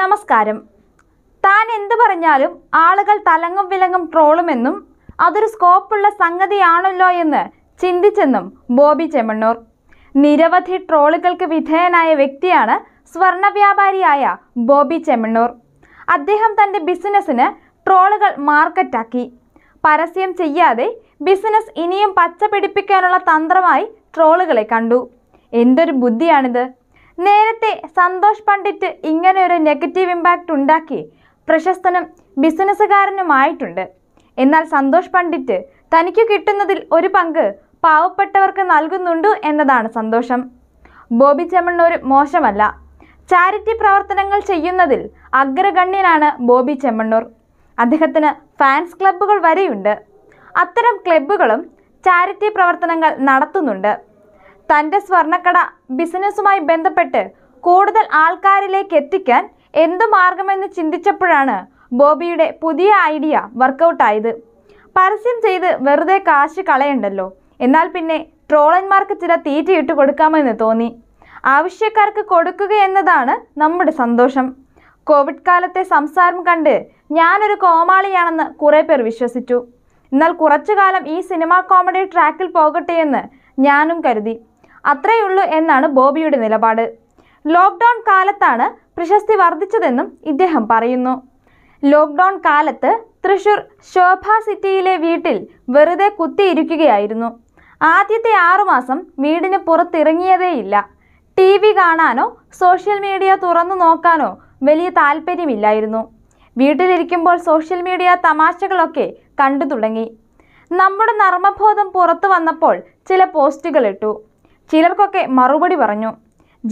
നമസ്കാരം താൻ എന്തു പറഞ്ഞാലും ആളുകൾ തലങ്ങും വിലങ്ങും ട്രോളുമെന്നും അതൊരു സ്കോപ്പുള്ള സംഗതിയാണല്ലോ എന്ന് ചിന്തിച്ചെന്നും ബോബി ചെമ്മണ്ണൂർ നിരവധി ട്രോളുകൾക്ക് വിധേയനായ വ്യക്തിയാണ് സ്വർണവ്യാപാരിയായ വ്യാപാരിയായ ബോബി ചെമ്മണ്ണൂർ അദ്ദേഹം തൻ്റെ ബിസിനസ്സിന് ട്രോളുകൾ മാർക്കറ്റാക്കി പരസ്യം ചെയ്യാതെ ബിസിനസ് ഇനിയും പച്ച പിടിപ്പിക്കാനുള്ള തന്ത്രമായി ട്രോളുകളെ കണ്ടു എന്തൊരു ബുദ്ധിയാണിത് നേരത്തെ സന്തോഷ് പണ്ഡിറ്റ് ഇങ്ങനെ ഒരു നെഗറ്റീവ് ഇമ്പാക്റ്റ് ഉണ്ടാക്കി പ്രശസ്തനും ബിസിനസ്സുകാരനുമായിട്ടുണ്ട് എന്നാൽ സന്തോഷ് പണ്ഡിറ്റ് തനിക്ക് കിട്ടുന്നതിൽ ഒരു പങ്ക് പാവപ്പെട്ടവർക്ക് നൽകുന്നുണ്ട് എന്നതാണ് സന്തോഷം ബോബി ചെമ്മണ്ണൂർ മോശമല്ല ചാരിറ്റി പ്രവർത്തനങ്ങൾ ചെയ്യുന്നതിൽ അഗ്രഗണ്യനാണ് ബോബി ചെമ്മണ്ണൂർ അദ്ദേഹത്തിന് ഫാൻസ് ക്ലബ്ബുകൾ വരെയുണ്ട് അത്തരം ക്ലബ്ബുകളും ചാരിറ്റി പ്രവർത്തനങ്ങൾ നടത്തുന്നുണ്ട് തന്റെ സ്വർണക്കട ബിസിനസ്സുമായി ബന്ധപ്പെട്ട് കൂടുതൽ ആൾക്കാരിലേക്ക് എത്തിക്കാൻ എന്ത് മാർഗമെന്ന് ചിന്തിച്ചപ്പോഴാണ് ബോബിയുടെ പുതിയ ഐഡിയ വർക്കൗട്ടായത് പരസ്യം ചെയ്ത് വെറുതെ കാശ് കളയണ്ടല്ലോ എന്നാൽ പിന്നെ ട്രോളന്മാർക്ക് ചില തീറ്റയിട്ട് കൊടുക്കാമെന്ന് തോന്നി ആവശ്യക്കാർക്ക് കൊടുക്കുക എന്നതാണ് നമ്മുടെ സന്തോഷം കോവിഡ് കാലത്തെ സംസാരം കണ്ട് ഞാനൊരു കോമാളിയാണെന്ന് കുറേ പേർ വിശ്വസിച്ചു എന്നാൽ കുറച്ചു കാലം ഈ സിനിമാ കോമഡി ട്രാക്കിൽ പോകട്ടെ എന്ന് ഞാനും കരുതി അത്രയുള്ളൂ എന്നാണ് ബോബിയുടെ നിലപാട് ലോക്ക്ഡൗൺ കാലത്താണ് പ്രശസ്തി വർദ്ധിച്ചതെന്നും ഇദ്ദേഹം പറയുന്നു ലോക്ക്ഡൗൺ കാലത്ത് തൃശൂർ ശോഭ സിറ്റിയിലെ വീട്ടിൽ വെറുതെ കുത്തിയിരിക്കുകയായിരുന്നു ആദ്യത്തെ ആറുമാസം വീടിന് പുറത്തിറങ്ങിയതേയില്ല ടി വി കാണാനോ സോഷ്യൽ മീഡിയ തുറന്നു നോക്കാനോ വലിയ താല്പര്യമില്ലായിരുന്നു വീട്ടിലിരിക്കുമ്പോൾ സോഷ്യൽ മീഡിയ തമാശകളൊക്കെ കണ്ടു തുടങ്ങി നമ്മുടെ നർമ്മബോധം പുറത്തു വന്നപ്പോൾ ചില പോസ്റ്റുകൾ ഇട്ടു ചിലർക്കൊക്കെ മറുപടി പറഞ്ഞു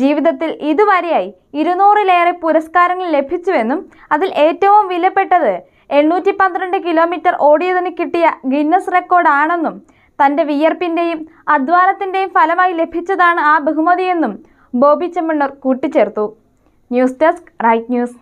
ജീവിതത്തിൽ ഇതുവരെയായി ഇരുന്നൂറിലേറെ പുരസ്കാരങ്ങൾ ലഭിച്ചുവെന്നും അതിൽ ഏറ്റവും വിലപ്പെട്ടത് എണ്ണൂറ്റി പന്ത്രണ്ട് കിലോമീറ്റർ ഓടിയതിന് കിട്ടിയ ഗിന്നസ് റെക്കോർഡാണെന്നും തൻ്റെ വിയർപ്പിൻ്റെയും അധ്വാനത്തിൻ്റെയും ഫലമായി ലഭിച്ചതാണ് ആ ബഹുമതിയെന്നും ബോബി ചെമ്മണ്ണൂർ കൂട്ടിച്ചേർത്തു ന്യൂസ് ഡെസ്ക് റൈറ്റ് ന്യൂസ്